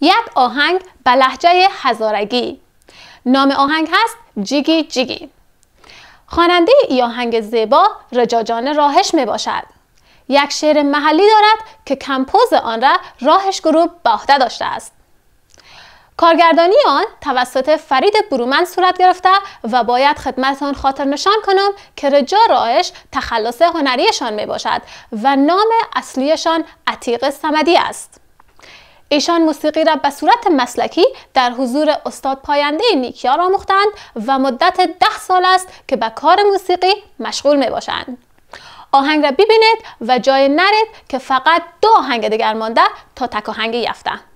یک آهنگ به لحجه هزارگی نام آهنگ هست جیگی جیگی خواننده ای آهنگ زیبا رجاجان راهش می باشد یک شعر محلی دارد که کمپوز آن را راهش گروه به داشته است کارگردانی آن توسط فرید برومن صورت گرفته و باید آن خاطر نشان کنم که رجا راهش تخلص هنریشان می باشد و نام اصلیشان عتیق سمدی است. ایشان موسیقی را به صورت مسلکی در حضور استاد پاینده نیکیار آموختند و مدت ده سال است که به کار موسیقی مشغول می باشند. آهنگ را ببینید و جای نرید که فقط دو آهنگ دیگر مانده تا تک آهنگ یفتند.